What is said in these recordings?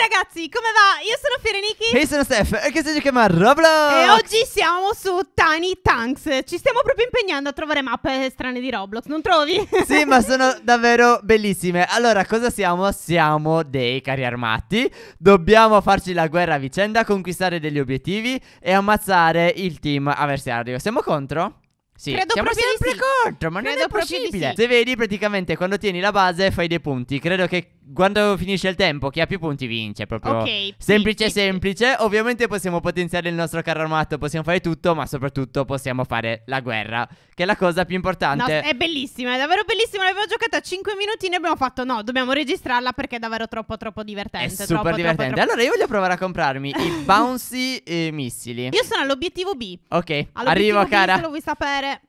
ragazzi, come va? Io sono Fereniki E io sono Steph e che si chiama Roblox E oggi siamo su Tiny Tanks Ci stiamo proprio impegnando a trovare mappe strane di Roblox, non trovi? Sì, ma sono davvero bellissime Allora, cosa siamo? Siamo dei carri armati Dobbiamo farci la guerra a vicenda, conquistare degli obiettivi E ammazzare il team avversario Siamo contro? Sì, credo siamo sempre sì. contro, ma credo non è possibile sì. Se vedi, praticamente quando tieni la base fai dei punti Credo che quando finisce il tempo, chi ha più punti vince. Proprio okay, semplice, sì, semplice. Sì. Ovviamente possiamo potenziare il nostro carro armato, possiamo fare tutto, ma soprattutto possiamo fare la guerra, che è la cosa più importante. No, è bellissima, è davvero bellissima. L'avevo giocata 5 minuti e abbiamo fatto no, dobbiamo registrarla perché è davvero troppo, troppo divertente. È super troppo, divertente. Troppo, allora io voglio provare a comprarmi i bouncy eh, missili. Io sono all'obiettivo B. Ok, arrivo, B, cara. Se lo vuoi sapere,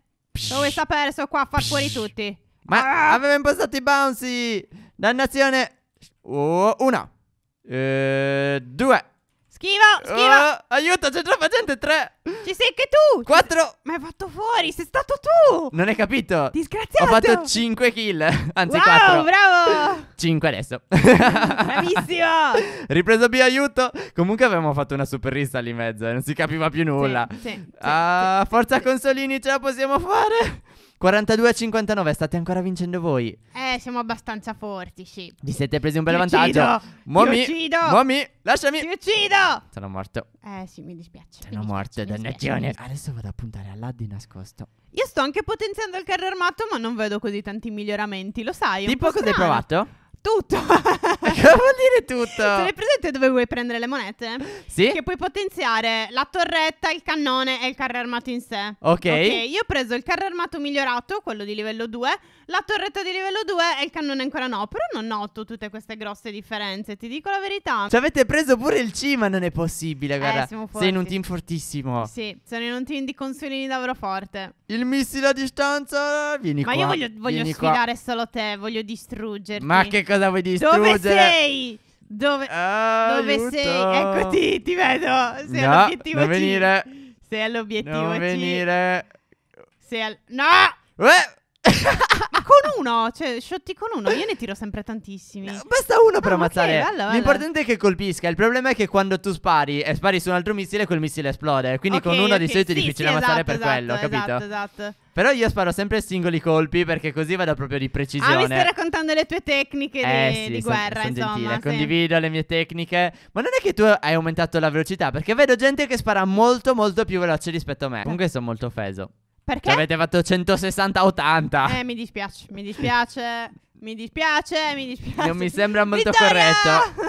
lo vuoi sapere, sono qua a far fuori tutti. Ma ah! aveva impostato i bouncy! Dannazione. Oh, una. Eh, due. Schivo, schivo. Oh, aiuto, c'è troppa gente. Tre. Ci sei anche tu. Quattro. Ma hai fatto fuori, sei stato tu. Non hai capito. Disgraziato. Ho fatto cinque kill. Anzi, wow, 4. bravo. Cinque adesso. Bravissimo. Ripreso B, aiuto. Comunque avevamo fatto una super rissa lì in mezzo. Eh, non si capiva più nulla. Sì, sì, ah, sì, uh, forza Consolini, ce la possiamo fare. 42 a 59, state ancora vincendo voi. Eh, siamo abbastanza forti, sì. Vi siete presi un bel Ti vantaggio. Uccido! Momi, Ti uccido! Momi, lasciami. Ti uccido! Sono morto. Eh, sì, mi dispiace. Sono mi morto, dispiace, dannazione. Adesso vado a puntare a all'A di nascosto. Io sto anche potenziando il carro armato, ma non vedo così tanti miglioramenti, lo sai. Tipo, cosa hai provato? Tutto. Che vuol dire tutto? Sei presente dove vuoi prendere le monete? Sì. Che puoi potenziare la torretta, il cannone e il carro armato in sé. Ok. Ok, io ho preso il carro armato migliorato, quello di livello 2, la torretta di livello 2 e il cannone ancora no. Però non noto tutte queste grosse differenze, ti dico la verità. Ci avete preso pure il C, ma non è possibile, guarda. Eh, siamo forti. Sei in un team fortissimo. Sì, sono in un team di consulini davvero forte. Il missile a distanza. Vieni Ma qua. Ma io voglio, voglio sfidare qua. solo te. Voglio distruggerti. Ma che cosa vuoi distruggere? Dove sei? Dove, ah, dove sei? Eccoti, ti vedo. Sei no, all'obiettivo non C. venire. Sei all'obiettivo non C. venire. Sei al... No! Eh! Ma con uno, cioè, sciotti con uno, io ne tiro sempre tantissimi. basta uno per ah, ammazzare. Okay, bello, bello. L'importante è che colpisca. Il problema è che quando tu spari e spari su un altro missile, quel missile esplode. Quindi okay, con uno okay. di solito sì, è difficile sì, ammazzare esatto, per esatto, quello, esatto, capito? Esatto, Però io sparo sempre singoli colpi perché così vado proprio di precisione. Ah, mi stai raccontando le tue tecniche eh, di, sì, di guerra, son insomma. Sì. Condivido le mie tecniche. Ma non è che tu hai aumentato la velocità? Perché vedo gente che spara molto, molto più veloce rispetto a me. Comunque sono molto offeso. Perché? Ci avete fatto 160-80. Eh, mi dispiace, mi dispiace, mi dispiace, mi dispiace. Non mi sembra molto Vittoria! corretto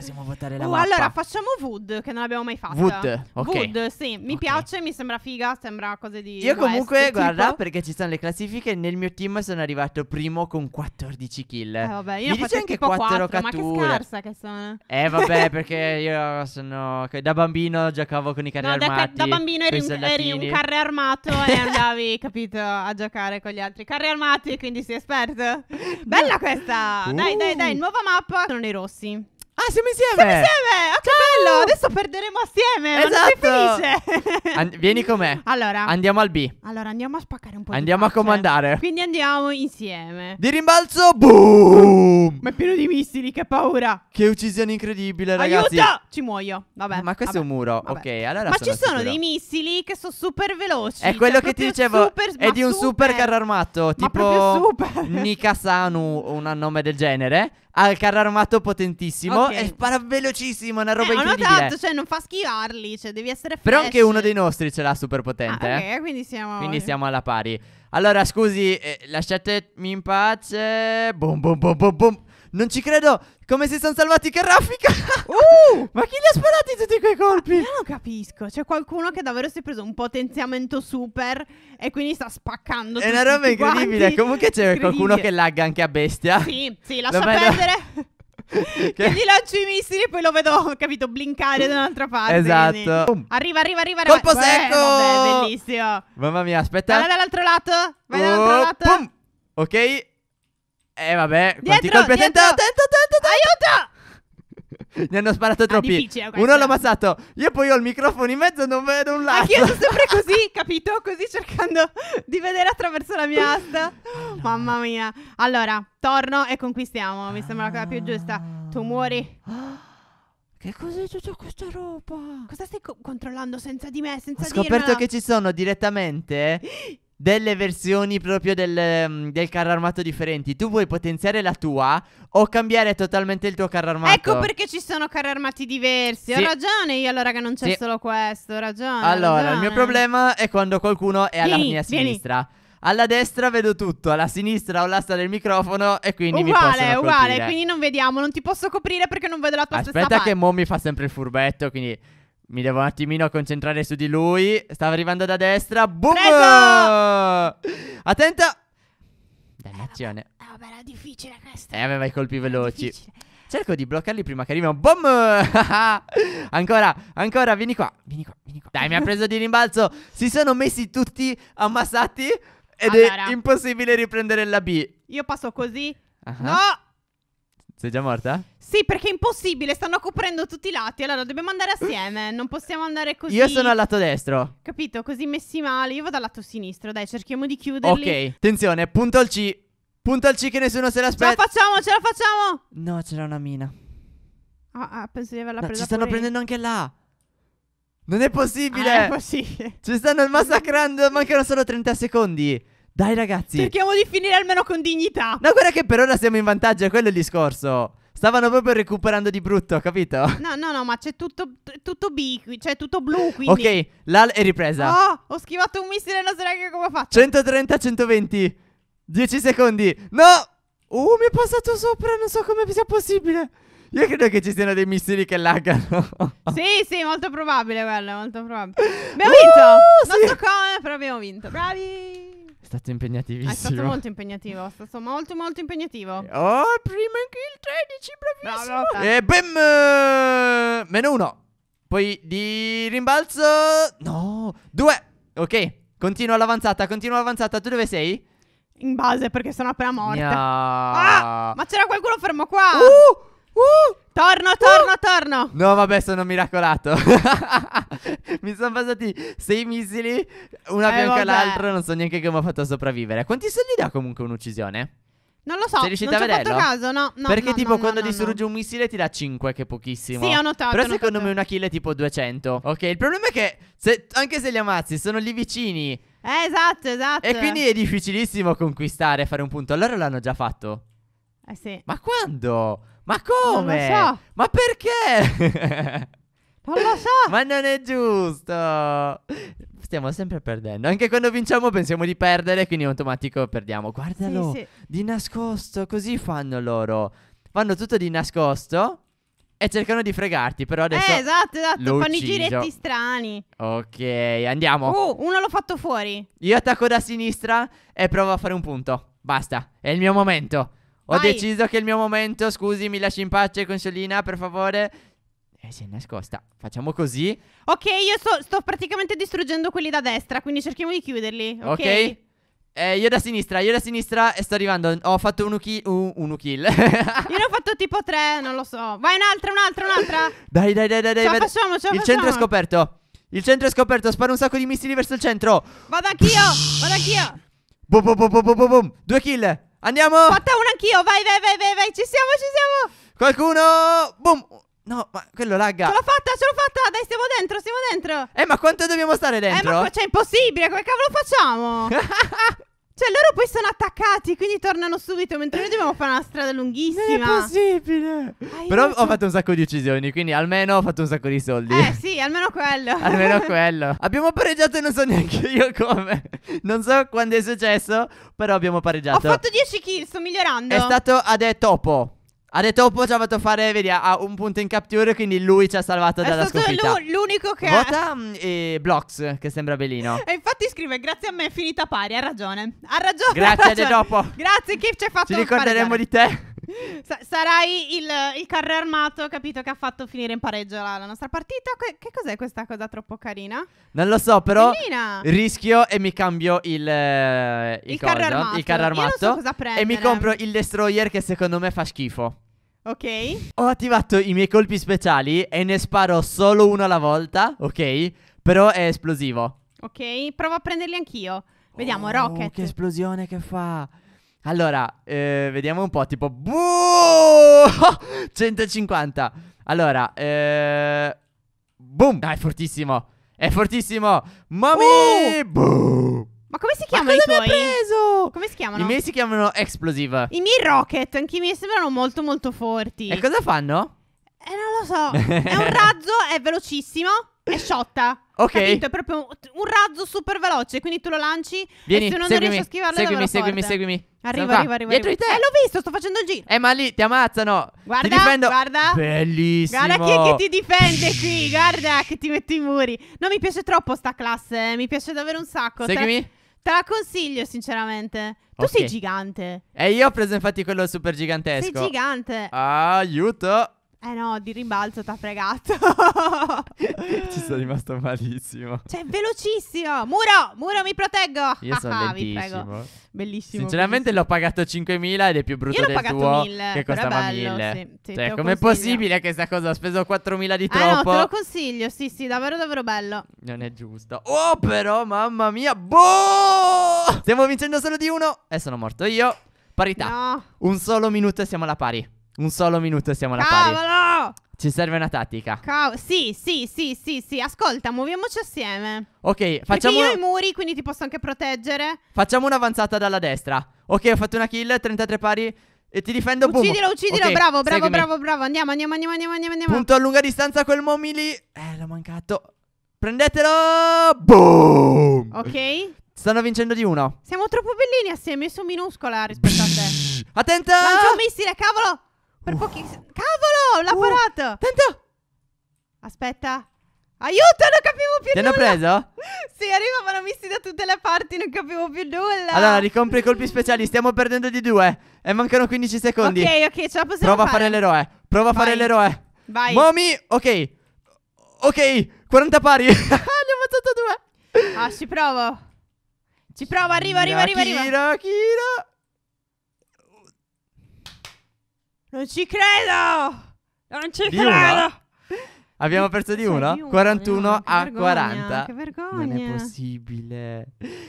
possiamo votare la uh, oh, mappa. Allora facciamo Wood, che non abbiamo mai fatto. Wood, ok. Wood, sì, mi okay. piace, mi sembra figa, sembra cose di. Io West, comunque, tipo. guarda, perché ci sono le classifiche, nel mio team sono arrivato primo con 14 kill. Eh, vabbè, io mi dice anche 4, 4 catture. Ma che scarsa che sono. Eh, vabbè, perché io sono. Da bambino giocavo con i carri no, armati. Da, da bambino eri un, eri un carri armato e andavi, capito, a giocare con gli altri carri armati, quindi sei esperto. Bella questa! Uh. Dai, dai, dai, nuova mappa. Sono i rossi. Ah, siamo insieme! Siamo insieme! Ah, che bello! Adesso perderemo assieme! Esatto! Ma felice! An- vieni con me. Allora. Andiamo al B. Allora, andiamo a spaccare un po' Andiamo a comandare. Quindi andiamo insieme. Di rimbalzo, boom! Ma è pieno di missili, che paura! Che uccisione incredibile, ragazzi! Aiuto! Ci muoio. Vabbè. Ma questo vabbè, è un muro. Vabbè. Ok, allora Ma ci sono dei missili che sono super veloci. È quello cioè, che ti dicevo. Super, è di un super, carro armato, tipo super! Nikasanu, un nome del genere. Ha il carro armato potentissimo e spara velocissimo, una roba eh, incredibile. Ma notato, cioè non fa schivarli, cioè devi essere flash. Però anche uno dei nostri ce l'ha super potente. Ah, ok, eh. quindi siamo... Quindi siamo alla pari. Allora, scusi, eh, lasciatemi in pace. Boom, boom, boom, boom, boom. Non ci credo! Come si sono salvati che raffica? Uh! Ma chi li ha sparati tutti quei colpi? Io non capisco. C'è qualcuno che davvero si è preso un potenziamento super e quindi sta spaccando. È una roba incredibile. Quanti. Comunque c'è qualcuno che lagga anche a bestia. Sì, sì, lascia perdere. che... che gli lancio i missili e poi lo vedo, capito, blinkare da un'altra parte. Esatto. Arriva, arriva, arriva. Colpo arriva. Eh, secco. Eh, vabbè, bellissimo. Mamma mia, aspetta. Vai dall'altro lato. Vai oh, dall'altro lato. Pum. Ok. Eh, vabbè. Dietro, Quanti colpi? Dietro. Attento, attento, attento. Aiuto ne hanno sparato ah, troppi. Uno l'ho ammazzato. Io poi ho il microfono in mezzo non vedo un lato. Anche io sono sempre così, capito? Così cercando di vedere attraverso la mia asta. no. Mamma mia. Allora, torno e conquistiamo. Mi sembra la cosa più giusta. Tu muori. Che cos'è tutta questa roba? Cosa stai co- controllando senza di me? Senza Ho scoperto dirmela? che ci sono direttamente eh, delle versioni proprio del, mm, del, carro armato differenti. Tu vuoi potenziare la tua o cambiare totalmente il tuo carro armato? Ecco perché ci sono carri armati diversi. Sì. Ho ragione io allora che non c'è sì. solo questo. Ho ragione. Allora, ragione. il mio problema è quando qualcuno è alla vieni, mia sinistra. Vieni. Alla destra vedo tutto, alla sinistra ho l'asta del microfono e quindi uguale, mi possono Uguale, uguale, quindi non vediamo, non ti posso coprire perché non vedo la tua Aspetta stessa parte. Aspetta che mo mi fa sempre il furbetto, quindi... Mi devo un attimino concentrare su di lui. Stava arrivando da destra. Boom! Preso! Attenta! Dannazione. Eh, vabbè, era difficile questa. Eh, aveva i colpi veloci. Cerco di bloccarli prima che arrivino. Boom! ancora, ancora, vieni qua. Vieni qua, vieni qua. Dai, mi ha preso di rimbalzo. Si sono messi tutti ammassati. Ed allora. è impossibile riprendere la B. Io passo così. Uh -huh. No! Sei già morta? Sì, perché è impossibile, stanno coprendo tutti i lati. Allora, dobbiamo andare assieme, non possiamo andare così. Io sono al lato destro. Capito, così messi male. Io vado al lato sinistro, dai, cerchiamo di chiuderli. Ok, attenzione, punto al C. Punto al C che nessuno se l'aspetta. Ce la facciamo, ce la facciamo. No, c'era una mina. Ah, ah, penso di averla no, presa. Ci stanno prendendo anche là. Non è possibile. Ah, è possibile. Ci stanno massacrando, mancano solo 30 secondi. Dai ragazzi. Cerchiamo di finire almeno con dignità. No, guarda che per ora siamo in vantaggio, è quello il discorso. Stavano proprio recuperando di brutto, capito? No, no, no, ma c'è tutto, tutto B qui, c'è tutto blu qui. Ok, l'al è ripresa. Oh, ho schivato un missile, non so neanche come ho fatto. 130, 120. 10 secondi. No! Oh, mi è passato sopra, non so come sia possibile. Io credo che ci siano dei missili che laggano. sì, sì, molto probabile quello, molto probabile. Abbiamo uh, vinto! Sì. Non so come, eh, però abbiamo vinto. Bravi! stato impegnativissimo. È stato molto impegnativo, è stato molto molto impegnativo. Oh, prima anche il 13, bravissimo. No, e bam! Eh, meno uno. Poi di rimbalzo... No, due. Ok, continua l'avanzata, continua l'avanzata. Tu dove sei? In base, perché sono appena morta. No. Ah, ma c'era qualcuno fermo qua. Uh, uh. Torno, torno, uh! torno. No, vabbè, sono miracolato. mi sono passati sei missili, una eh, fianco all'altro. Non so neanche come ho fatto a sopravvivere. Quanti soldi dà comunque un'uccisione? Non lo so, Sei riuscita a vederlo? Non fatto caso, no, no Perché no, tipo no, quando distruggi un missile ti dà 5 che è pochissimo Sì, ho notato Però ho secondo notato. me una kill è tipo 200 Ok, il problema è che se, anche se li ammazzi sono lì vicini Eh, esatto, esatto E quindi è difficilissimo conquistare, fare un punto Allora l'hanno già fatto Eh sì Ma quando? Ma come? Non lo so. Ma perché? non lo so. Ma non è giusto. Stiamo sempre perdendo. Anche quando vinciamo pensiamo di perdere, quindi in automatico perdiamo. Guardalo. Sì, sì. Di nascosto, così fanno loro. Fanno tutto di nascosto. E cercano di fregarti, però adesso. Eh, esatto, esatto. Fanno i giretti strani. Ok, andiamo. Uh, uno l'ho fatto fuori. Io attacco da sinistra e provo a fare un punto. Basta, è il mio momento. Ho Vai. deciso che il mio momento. Scusi, mi lasci in pace, consolina, per favore. Eh, si è nascosta. Facciamo così. Ok, io sto, sto praticamente distruggendo quelli da destra, quindi cerchiamo di chiuderli. Ok. Ok. Eh, io da sinistra, io da sinistra e sto arrivando. Ho fatto uno kill. Un, uno kill. io ne ho fatto tipo tre, non lo so. Vai un'altra, un'altra, un'altra. dai, dai, dai, dai. dai ce la facciamo, ce la il centro è scoperto. Il centro è scoperto. Sparo un sacco di missili verso il centro. Vado anch'io, vado anch'io. Boom, boom, boom, boom, boom, boom, boom. Due kill. Andiamo! Fatta una anch'io, vai, vai, vai, vai, vai, ci siamo, ci siamo! Qualcuno! Boom! No, ma quello lagga. Ce l'ho fatta, ce l'ho fatta. Dai, stiamo dentro, stiamo dentro. Eh, ma quanto dobbiamo stare dentro? Eh, ma qua c'è impossibile. Come cavolo facciamo? Cioè, loro poi sono attaccati, quindi tornano subito, mentre noi dobbiamo fare una strada lunghissima. Non è possibile. Ai Però ho fatto un sacco di uccisioni, quindi almeno ho fatto un sacco di soldi. Eh sì, almeno quello. almeno quello. Abbiamo pareggiato e non so neanche io come. Non so quando è successo, però abbiamo pareggiato. Ho fatto 10 kill, sto migliorando. È stato ad è topo. Ha detto oh, poi ci ha fatto fare, vedi, ha un punto in capture, quindi lui ci ha salvato è dalla sconfitta. È l'unico che Vota mm, e Blox, che sembra Belino. E infatti scrive, grazie a me è finita pari, ha ragione. Ha ragione. Grazie, a te dopo. Grazie, Kif ci ha fatto Ci ricorderemo di te. Sa- sarai il, il, carro armato, capito, che ha fatto finire in pareggio la, la nostra partita. Que- che cos'è questa cosa troppo carina? Non lo so, però Bellina. rischio e mi cambio il, eh, il, il cosa, carro armato. Il carro armato so cosa prendere. E mi compro il destroyer che secondo me fa schifo. Ok. Ho attivato i miei colpi speciali e ne sparo solo uno alla volta, ok? Però è esplosivo. Ok, provo a prenderli anch'io. Vediamo, oh, Rocket. Che esplosione che fa. Allora, eh, vediamo un po', tipo... Buh! 150. Allora, eh... Boom! Ah, è fortissimo. È fortissimo. Mommy! Uh! Ma come si chiamano i tuoi? Ma preso? Come si chiamano? I miei si chiamano Explosive. I miei Rocket, anche i miei sembrano molto molto forti. E cosa fanno? Eh, non lo so. è un razzo, è velocissimo è sciotta. Ok. Capito? È proprio un razzo super veloce, quindi tu lo lanci Vieni, e se non seguimi, riesci a schivarlo Seguimi, seguimi, seguimi. Arriva, arriva, arriva. Dietro arrivo. di te. Eh, l'ho visto, sto facendo il giro. Eh, ma lì ti ammazzano. Guarda, ti difendo. guarda. Bellissimo. Guarda chi è che ti difende qui, guarda che ti mette i muri. No, mi piace troppo sta classe, eh. mi piace davvero un sacco. Seguimi. Te Te la consiglio, sinceramente. Tu okay. sei gigante. E eh, io ho preso infatti quello super gigantesco. Sei gigante. Aiuto. Eh no, di rimbalzo t'ha fregato. Ci sono rimasto malissimo. Cioè, velocissimo. Muro, muro, mi proteggo. Io sono ah, ah, lentissimo. Bellissimo. Sinceramente bellissimo. l'ho pagato 5.000 ed è più brutto Io l'ho del tuo che costava 1.000. Sì, sì, cioè, com'è possibile che questa cosa? Ho speso 4.000 di ah, troppo. Eh no, te lo consiglio. Sì, sì, davvero davvero bello. Non è giusto. Oh, però, mamma mia. Boh! Stiamo vincendo solo di uno e sono morto io. Parità. No. Un solo minuto e siamo alla pari. Un solo minuto e siamo alla Cavolo! pari. Cavolo! Ci serve una tattica. Cav- sì, sì, sì, sì, sì. Ascolta, muoviamoci assieme. Ok, facciamo. Perché io ho i muri, quindi ti posso anche proteggere. Facciamo un'avanzata dalla destra. Ok, ho fatto una kill, 33 pari. E ti difendo boom. Uccidilo, uccidilo, okay, bravo, bravo, seguimi. bravo, bravo. Andiamo, andiamo, andiamo, andiamo, andiamo. Punto a lunga distanza quel momi lì. Eh, l'ho mancato. Prendetelo! Boom! Ok. Stanno vincendo di uno. Siamo troppo bellini assieme, io sono minuscola rispetto a te. Attenta! Lancio un missile, cavolo! per uh. pochi... Cavolo, l'ha uh. parato! Tanto! Aspetta. Aiuto, non capivo più Ti nulla! Ti hanno preso? sì, arrivavano misti da tutte le parti, non capivo più nulla! Allora, ricompri i colpi speciali, stiamo perdendo di due! E mancano 15 secondi! Ok, ok, ce la possiamo Prova fare. a fare l'eroe! Prova Vai. a fare l'eroe! Vai! Momi, ok! Ok, 40 pari! ne ho ammazzato due! Ah, ci provo! Ci provo, arrivo, arrivo, arrivo, arrivo! Kira, Kira! Non ci credo! Non ci di credo! Una? Abbiamo perso di uno? Di uno 41 no, a vergogna, 40. Che vergogna. Non è possibile.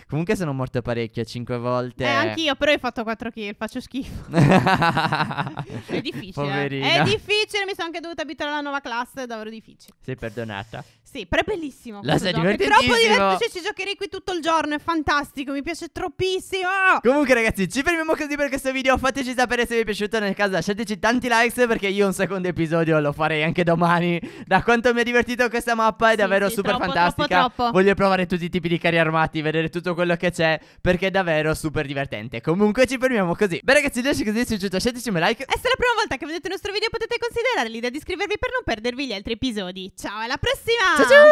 Comunque sono morto parecchio, 5 volte. Eh, anch'io, però ho fatto 4 kill, faccio schifo. è difficile. Poverina. È difficile, mi sono anche dovuta abitare alla nuova classe, è davvero difficile. Sei perdonata. Sì, però è bellissimo. Lo so, gioco. È troppo divertente. Cioè, ci giocherei qui tutto il giorno. È fantastico. Mi piace troppissimo. Comunque, ragazzi, ci fermiamo così per questo video. Fateci sapere se vi è piaciuto. Nel caso, lasciateci tanti likes. Perché io un secondo episodio lo farei anche domani. Da quanto mi è divertito questa mappa, è sì, davvero sì, super troppo, fantastica. Troppo, troppo. Voglio provare tutti i tipi di carri armati, vedere tutto quello che c'è. Perché è davvero super divertente. Comunque, ci fermiamo così. Beh, ragazzi, lasciate così. Se vi è piaciuto, lasciateci un like. E se è la prima volta che vedete il nostro video, potete considerare l'idea di iscrivervi per non perdervi gli altri episodi. Ciao, alla prossima! Ta-da!